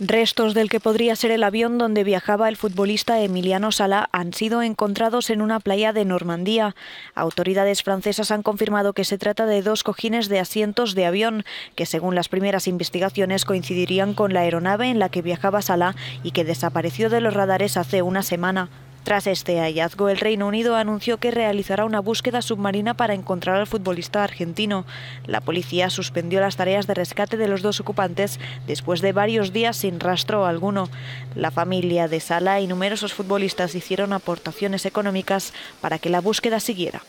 Restos del que podría ser el avión donde viajaba el futbolista Emiliano Sala han sido encontrados en una playa de Normandía. Autoridades francesas han confirmado que se trata de dos cojines de asientos de avión, que según las primeras investigaciones coincidirían con la aeronave en la que viajaba Sala y que desapareció de los radares hace una semana. Tras este hallazgo, el Reino Unido anunció que realizará una búsqueda submarina para encontrar al futbolista argentino. La policía suspendió las tareas de rescate de los dos ocupantes después de varios días sin rastro alguno. La familia de Sala y numerosos futbolistas hicieron aportaciones económicas para que la búsqueda siguiera.